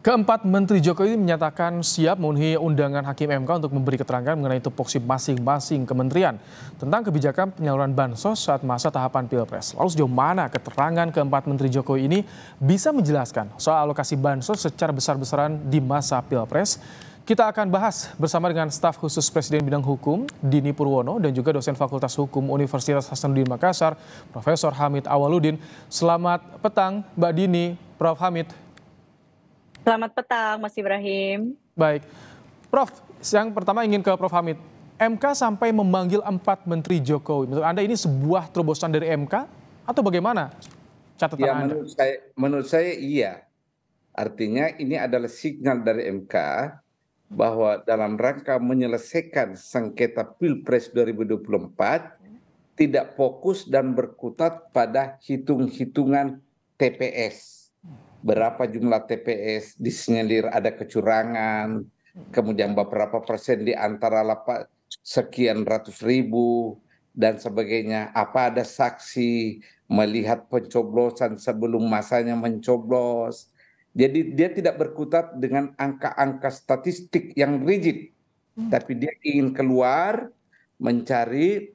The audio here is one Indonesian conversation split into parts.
Keempat Menteri Jokowi menyatakan siap memenuhi undangan Hakim MK untuk memberi keterangan mengenai tupoksi masing-masing kementerian tentang kebijakan penyaluran bansos saat masa tahapan Pilpres. Lalu sejauh mana keterangan keempat Menteri Jokowi ini bisa menjelaskan soal alokasi bansos secara besar-besaran di masa Pilpres? Kita akan bahas bersama dengan staf khusus Presiden Bidang Hukum, Dini Purwono, dan juga dosen Fakultas Hukum Universitas Hasanuddin Makassar, Profesor Hamid Awaludin. Selamat petang, Mbak Dini, Prof. Hamid. Selamat petang, Mas Ibrahim. Baik. Prof, yang pertama ingin ke Prof Hamid. MK sampai memanggil empat Menteri Jokowi. Menurut Anda ini sebuah terobosan dari MK atau bagaimana catatan ya, Anda? saya, menurut saya iya. Artinya ini adalah signal dari MK bahwa dalam rangka menyelesaikan sengketa Pilpres 2024 tidak fokus dan berkutat pada hitung-hitungan TPS berapa jumlah TPS disinyalir ada kecurangan, kemudian beberapa persen di antara lapak sekian ratus ribu dan sebagainya. Apa ada saksi melihat pencoblosan sebelum masanya mencoblos? Jadi dia tidak berkutat dengan angka-angka statistik yang rigid, hmm. tapi dia ingin keluar mencari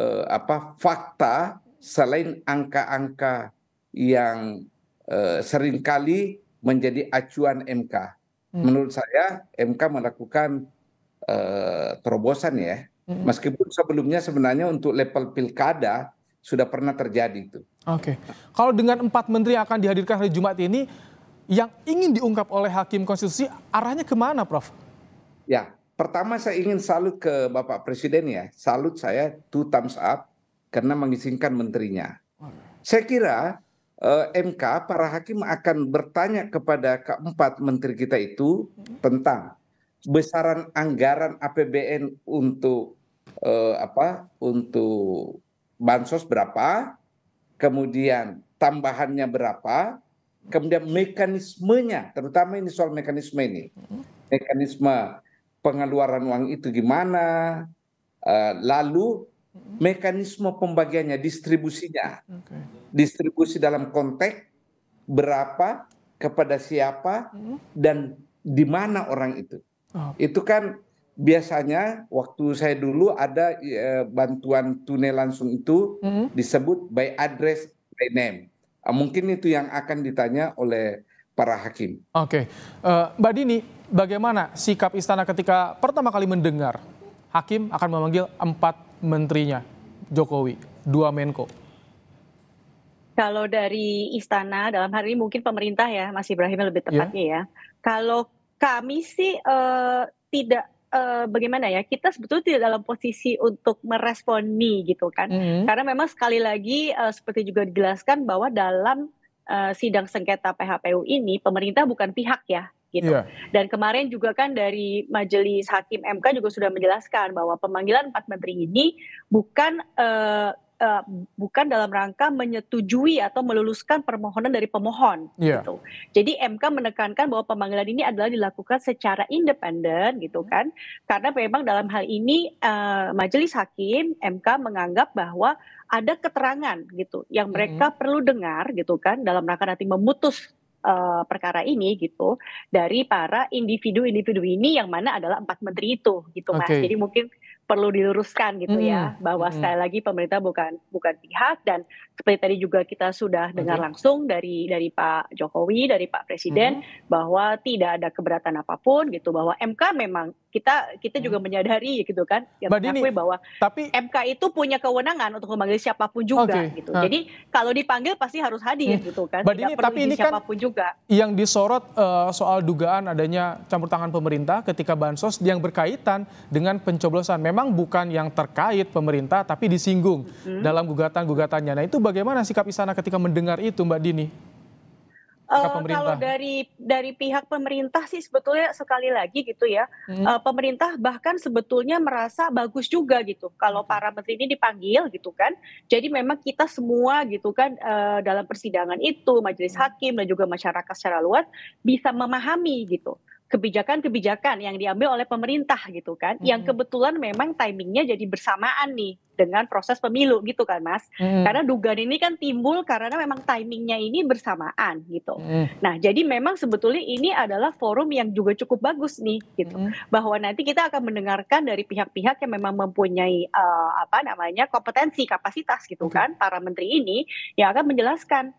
uh, apa fakta selain angka-angka yang Eh, seringkali menjadi acuan MK. Hmm. Menurut saya MK melakukan eh, terobosan ya. Hmm. Meskipun sebelumnya sebenarnya untuk level pilkada sudah pernah terjadi itu. Oke. Okay. Kalau dengan empat menteri yang akan dihadirkan hari Jumat ini, yang ingin diungkap oleh Hakim Konstitusi arahnya kemana, Prof? Ya, pertama saya ingin salut ke Bapak Presiden ya. Salut saya two thumbs up karena mengizinkan menterinya. Saya kira Eh, MK para hakim akan bertanya kepada keempat menteri kita itu hmm. tentang besaran anggaran APBN untuk eh, apa untuk bansos berapa, kemudian tambahannya berapa, kemudian mekanismenya, terutama ini soal mekanisme ini, hmm. mekanisme pengeluaran uang itu gimana, eh, lalu Mm-hmm. mekanisme pembagiannya, distribusinya. Okay. Distribusi dalam konteks berapa, kepada siapa, mm-hmm. dan di mana orang itu. Oh. Itu kan biasanya waktu saya dulu ada e, bantuan tunai langsung itu hmm. disebut by address by name. Ah, mungkin itu yang akan ditanya oleh para hakim. Oke, okay. E, uh, Mbak Dini, bagaimana sikap istana ketika pertama kali mendengar hakim akan memanggil empat menterinya Jokowi, dua Menko? Kalau dari istana dalam hari ini mungkin pemerintah ya, Mas Ibrahim lebih ya. tepatnya yeah. ya. Kalau kami sih uh, tidak uh, bagaimana ya kita sebetulnya tidak dalam posisi untuk meresponi gitu kan mm-hmm. karena memang sekali lagi uh, seperti juga dijelaskan bahwa dalam uh, sidang sengketa PHPU ini pemerintah bukan pihak ya gitu. Yeah. Dan kemarin juga kan dari Majelis Hakim MK juga sudah menjelaskan bahwa pemanggilan empat menteri ini bukan uh, uh, bukan dalam rangka menyetujui atau meluluskan permohonan dari pemohon yeah. gitu. Jadi MK menekankan bahwa pemanggilan ini adalah dilakukan secara independen gitu kan. Karena memang dalam hal ini uh, majelis hakim MK menganggap bahwa ada keterangan gitu yang mereka mm -hmm. perlu dengar gitu kan dalam rangka nanti memutus uh, perkara ini gitu dari para individu-individu ini yang mana adalah empat menteri itu gitu mas. Jadi mungkin perlu diluruskan gitu mm. ya hmm, bahwa mm. sekali lagi pemerintah bukan bukan pihak dan seperti tadi juga kita sudah okay. dengar langsung dari dari Pak Jokowi dari Pak Presiden mm. bahwa tidak ada keberatan apapun gitu bahwa MK memang kita kita juga hmm. menyadari gitu kan yang mengakui Dini, bahwa tapi MK itu punya kewenangan untuk memanggil siapapun juga okay. gitu. Hmm. Jadi kalau dipanggil pasti harus hadir hmm. gitu kan. Mbak Dini, tapi ini kan juga. yang disorot uh, soal dugaan adanya campur tangan pemerintah ketika bansos yang berkaitan dengan pencoblosan. Memang bukan yang terkait pemerintah tapi disinggung hmm. dalam gugatan-gugatannya. Nah, itu bagaimana sikap istana ketika mendengar itu Mbak Dini? Eh, kalau dari dari pihak pemerintah sih sebetulnya sekali lagi gitu ya, hmm. uh, pemerintah bahkan sebetulnya merasa bagus juga gitu kalau hmm. para menteri ini dipanggil gitu kan. Jadi memang kita semua gitu kan uh, dalam persidangan itu majelis hmm. hakim dan juga masyarakat secara luas bisa memahami gitu kebijakan-kebijakan yang diambil oleh pemerintah gitu kan, hmm. yang kebetulan memang timingnya jadi bersamaan nih dengan proses pemilu gitu kan mas. Hmm. Karena dugaan ini kan timbul karena memang timingnya ini bersamaan gitu. Hmm. Nah jadi memang sebetulnya ini adalah forum yang juga cukup bagus nih gitu, hmm. bahwa nanti kita akan mendengarkan dari pihak-pihak yang memang mempunyai uh, apa namanya kompetensi kapasitas gitu hmm. kan, para menteri ini yang akan menjelaskan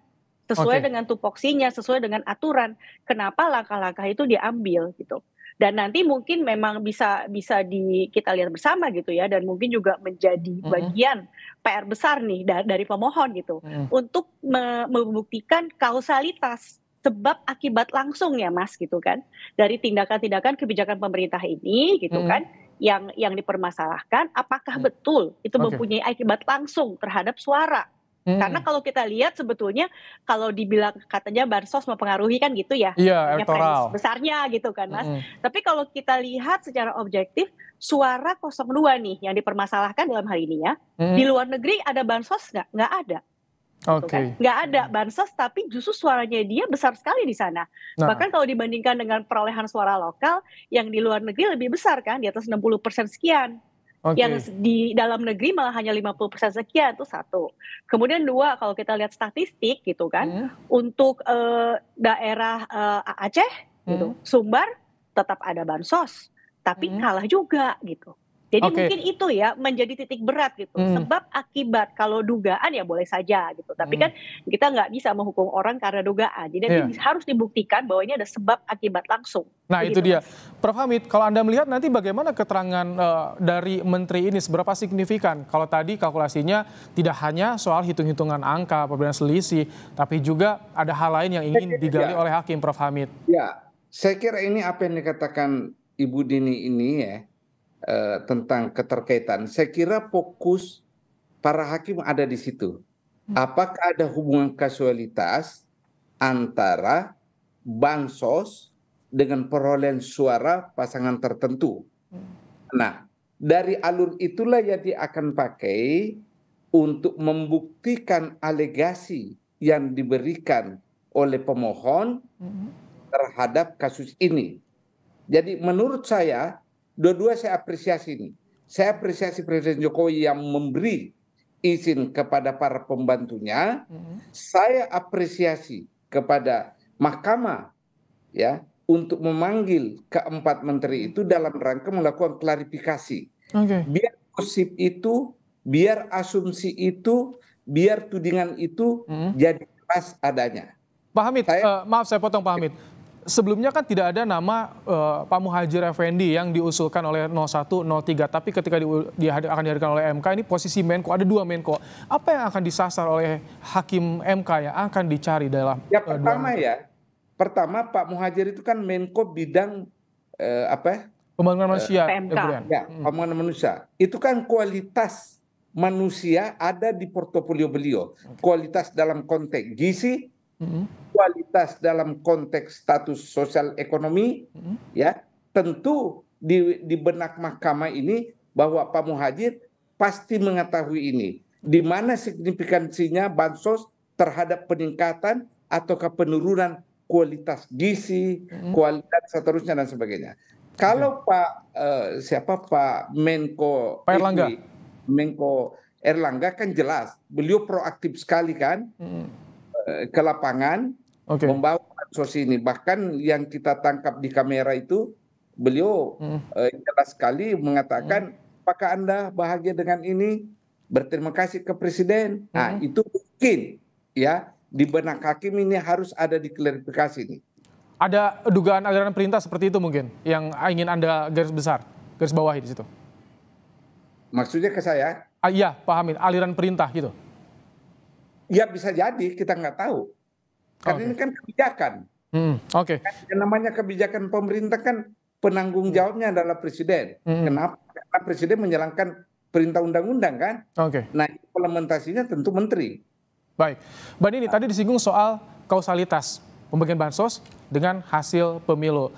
sesuai okay. dengan tupoksinya, sesuai dengan aturan. Kenapa langkah-langkah itu diambil gitu? Dan nanti mungkin memang bisa bisa di kita lihat bersama gitu ya, dan mungkin juga menjadi bagian mm -hmm. PR besar nih da dari pemohon gitu mm -hmm. untuk me membuktikan kausalitas sebab akibat langsung ya mas gitu kan dari tindakan-tindakan kebijakan pemerintah ini gitu mm -hmm. kan yang yang dipermasalahkan apakah mm. betul itu okay. mempunyai akibat langsung terhadap suara Hmm. Karena kalau kita lihat sebetulnya kalau dibilang katanya bansos mempengaruhi kan gitu ya. Iya, elektoral. Besarnya gitu kan, Mas. Hmm. Tapi kalau kita lihat secara objektif suara 02 nih yang dipermasalahkan dalam hal ini ya. Hmm. Di luar negeri ada bansos nggak? Nggak ada. Gitu Oke. Okay. Nggak ada hmm. bansos, tapi justru suaranya dia besar sekali di sana. Nah. Bahkan kalau dibandingkan dengan perolehan suara lokal, yang di luar negeri lebih besar kan, di atas 60 persen sekian. Okay. Yang di dalam negeri malah hanya 50% sekian itu satu. Kemudian dua kalau kita lihat statistik gitu kan hmm. untuk uh, daerah uh, Aceh gitu, hmm. gitu, Sumbar tetap ada bansos tapi hmm. kalah juga gitu. Jadi okay. mungkin itu ya menjadi titik berat gitu. Hmm. Sebab akibat kalau dugaan ya boleh saja gitu. Tapi hmm. kan kita nggak bisa menghukum orang karena dugaan. Jadi yeah. harus dibuktikan bahwa ini ada sebab akibat langsung. Nah Begitu. itu dia. Prof Hamid, kalau Anda melihat nanti bagaimana keterangan uh, dari Menteri ini seberapa signifikan? Kalau tadi kalkulasinya tidak hanya soal hitung-hitungan angka, perbedaan selisih, tapi juga ada hal lain yang ingin digali ya. oleh Hakim Prof Hamid. Ya, saya kira ini apa yang dikatakan Ibu Dini ini ya, Eh, tentang keterkaitan. Saya kira fokus para hakim ada di situ. Hmm. Apakah ada hubungan kasualitas antara bansos dengan perolehan suara pasangan tertentu? Hmm. Nah, dari alur itulah yang dia akan pakai untuk membuktikan alegasi yang diberikan oleh pemohon hmm. terhadap kasus ini. Jadi menurut saya dua-dua saya apresiasi ini. Saya apresiasi Presiden Jokowi yang memberi izin kepada para pembantunya. Hmm. Saya apresiasi kepada Mahkamah ya untuk memanggil keempat menteri itu dalam rangka melakukan klarifikasi. Okay. Biar gosip itu, biar asumsi itu, biar tudingan itu hmm. jadi jelas adanya. Pak Hamid, saya, uh, maaf saya potong Pak Hamid sebelumnya kan tidak ada nama uh, Pak Muhajir Effendi yang diusulkan oleh 01, 03, tapi ketika di, di, akan dihadirkan oleh MK ini posisi Menko ada dua Menko. Apa yang akan disasar oleh hakim MK ya, yang akan dicari dalam? Ya eh, pertama ya, pertama Pak Muhajir itu kan Menko bidang uh, apa? Pembangunan manusia. PMK. ya, hmm. pembangunan manusia. Itu kan kualitas manusia ada di portofolio beliau. Kualitas dalam konteks gizi, kualitas dalam konteks status sosial ekonomi ya tentu di, di benak mahkamah ini bahwa Pak Muhajir pasti mengetahui ini di mana signifikansinya bansos terhadap peningkatan ataukah penurunan kualitas gizi, kualitas seterusnya dan sebagainya. Kalau iya. Pak eh, siapa Pak Menko Pak Erlangga Menko Erlangga kan jelas, beliau proaktif sekali kan. Eh, ke lapangan okay. membawa bansos ini. Bahkan yang kita tangkap di kamera itu beliau hmm. eh, jelas sekali mengatakan hmm. apakah Anda bahagia dengan ini? Berterima kasih ke presiden. Nah, hmm. Nah, itu mungkin ya di benak hakim ini harus ada diklarifikasi ini. Ada dugaan aliran perintah seperti itu mungkin yang ingin Anda garis besar, garis bawah di situ. Maksudnya ke saya? Ah, iya, pahamin aliran perintah gitu. Ya bisa jadi, kita nggak tahu. Karena okay. ini kan kebijakan. Hmm, Oke. Okay. Yang namanya kebijakan pemerintah kan penanggung hmm. jawabnya adalah presiden. Hmm. Kenapa? Karena presiden menjalankan perintah undang-undang kan. Oke. Okay. Nah implementasinya tentu menteri. Baik, Bani ini nah. tadi disinggung soal kausalitas pembagian bansos dengan hasil pemilu.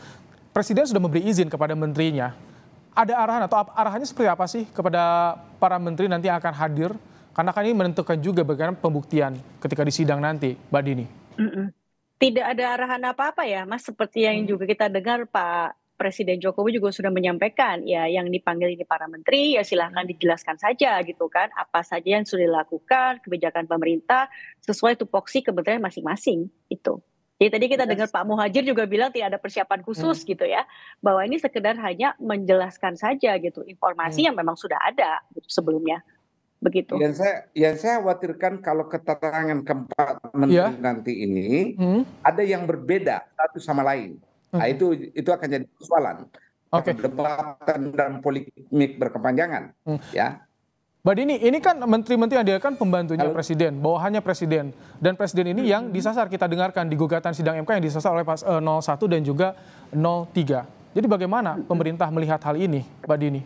Presiden sudah memberi izin kepada menterinya. Ada arahan atau arahannya seperti apa sih kepada para menteri nanti yang akan hadir karena kan ini menentukan juga bagaimana pembuktian ketika di sidang nanti, Mbak Dini. Tidak ada arahan apa-apa ya, Mas. Seperti yang juga kita dengar Pak Presiden Jokowi juga sudah menyampaikan, ya yang dipanggil ini para menteri, ya silahkan dijelaskan saja gitu kan, apa saja yang sudah dilakukan, kebijakan pemerintah sesuai tupoksi kementerian masing-masing itu. Jadi tadi kita iya. dengar Pak Muhajir juga bilang tidak ada persiapan khusus hmm. gitu ya, bahwa ini sekedar hanya menjelaskan saja gitu informasi hmm. yang memang sudah ada gitu sebelumnya begitu. Yang saya yang saya khawatirkan kalau keterangan keempat menteri yeah. nanti ini hmm. ada yang berbeda satu sama lain. Hmm. Nah, itu itu akan jadi persoalan. Oke. Okay. Debatan dan politik berkepanjangan, hmm. ya. Mbak Dini, ini kan menteri-menteri yang dia kan pembantunya Halo. presiden, bawahannya presiden. Dan presiden ini hmm. yang disasar, kita dengarkan di gugatan sidang MK yang disasar oleh pas, uh, eh, 01 dan juga 03. Jadi bagaimana hmm. pemerintah melihat hal ini, Mbak Dini?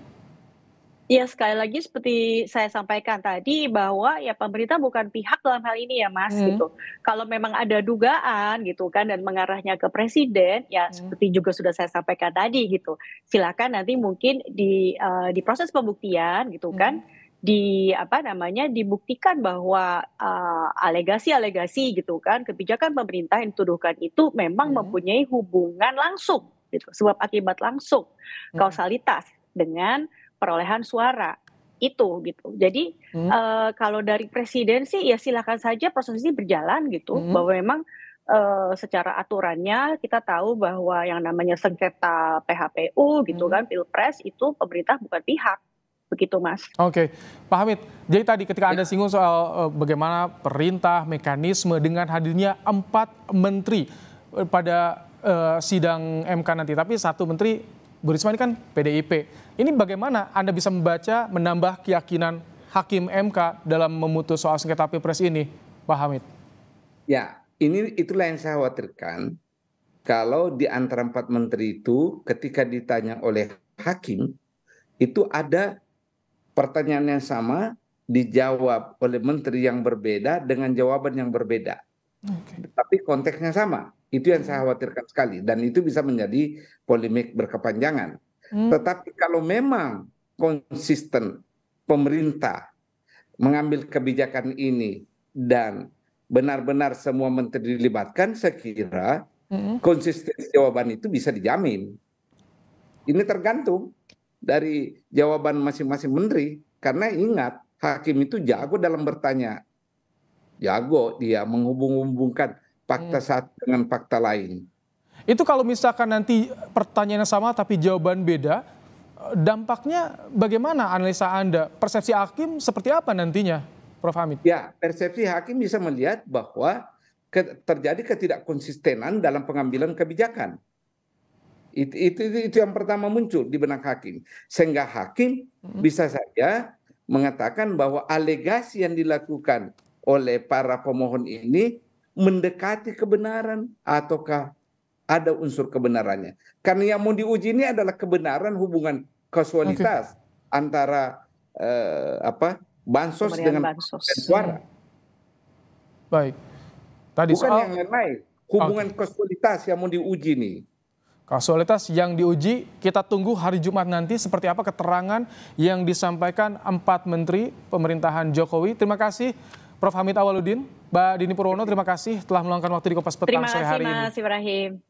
Ya, sekali lagi seperti saya sampaikan tadi bahwa ya pemerintah bukan pihak dalam hal ini ya Mas hmm. gitu. Kalau memang ada dugaan gitu kan dan mengarahnya ke presiden ya hmm. seperti juga sudah saya sampaikan tadi gitu. Silakan nanti mungkin di uh, di proses pembuktian gitu hmm. kan di apa namanya dibuktikan bahwa eh, alegasi-alegasi uh, alegasi -alegasi, gitu kan kebijakan pemerintah yang dituduhkan itu memang hmm. mempunyai hubungan langsung gitu sebab akibat langsung hmm. kausalitas dengan perolehan suara itu gitu. Jadi hmm. uh, kalau dari presiden sih ya silakan saja proses ini berjalan gitu hmm. bahwa memang uh, secara aturannya kita tahu bahwa yang namanya sengketa PHPU gitu hmm. kan pilpres itu pemerintah bukan pihak begitu mas. Oke, Pak Hamid. Jadi tadi ketika anda ya. singgung soal uh, bagaimana perintah mekanisme dengan hadirnya empat menteri pada uh, sidang MK nanti, tapi satu menteri Bu Risma ini kan PDIP. Ini bagaimana Anda bisa membaca menambah keyakinan Hakim MK dalam memutus soal sengketa pilpres ini, Pak Hamid? Ya, ini itulah yang saya khawatirkan. Kalau di antara empat menteri itu, ketika ditanya oleh hakim, itu ada pertanyaan yang sama dijawab oleh menteri yang berbeda dengan jawaban yang berbeda. Okay. Tapi konteksnya sama. Itu yang saya khawatirkan sekali dan itu bisa menjadi polemik berkepanjangan. Hmm. Tetapi kalau memang konsisten pemerintah mengambil kebijakan ini dan benar-benar semua menteri dilibatkan, saya kira hmm. konsistensi jawaban itu bisa dijamin. Ini tergantung dari jawaban masing-masing menteri karena ingat hakim itu jago dalam bertanya jago dia menghubung-hubungkan fakta hmm. satu dengan fakta lain. Itu kalau misalkan nanti pertanyaan sama tapi jawaban beda, eh, dampaknya bagaimana analisa Anda? Persepsi hakim seperti apa nantinya, Prof. Hamid? Ya, persepsi hakim bisa melihat bahwa terjadi ketidakkonsistenan dalam pengambilan kebijakan. Itu, itu, itu, itu yang pertama muncul di benak hakim. Sehingga hakim hmm. bisa saja mengatakan bahwa alegasi yang dilakukan oleh para pemohon ini mendekati kebenaran ataukah ada unsur kebenarannya. Karena yang mau diuji ini adalah kebenaran hubungan kasualitas okay. antara eh, apa bansos dengan bansos. suara. Baik. Tadi Bukan soal... yang lain Hubungan okay. kasualitas yang mau diuji nih. Kasualitas yang diuji, kita tunggu hari Jumat nanti seperti apa keterangan yang disampaikan empat menteri pemerintahan Jokowi. Terima kasih Prof. Hamid Awaludin, Mbak Dini Purwono, terima kasih telah meluangkan waktu di Kompas Petang sore hari ini. Terima kasih, Mas Ibrahim.